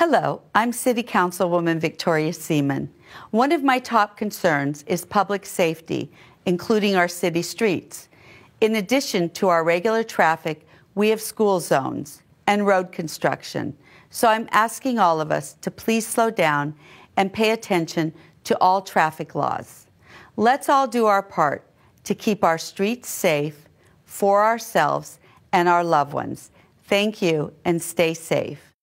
Hello, I'm City Councilwoman Victoria Seaman. One of my top concerns is public safety, including our city streets. In addition to our regular traffic, we have school zones and road construction. So I'm asking all of us to please slow down and pay attention to all traffic laws. Let's all do our part to keep our streets safe for ourselves and our loved ones. Thank you and stay safe.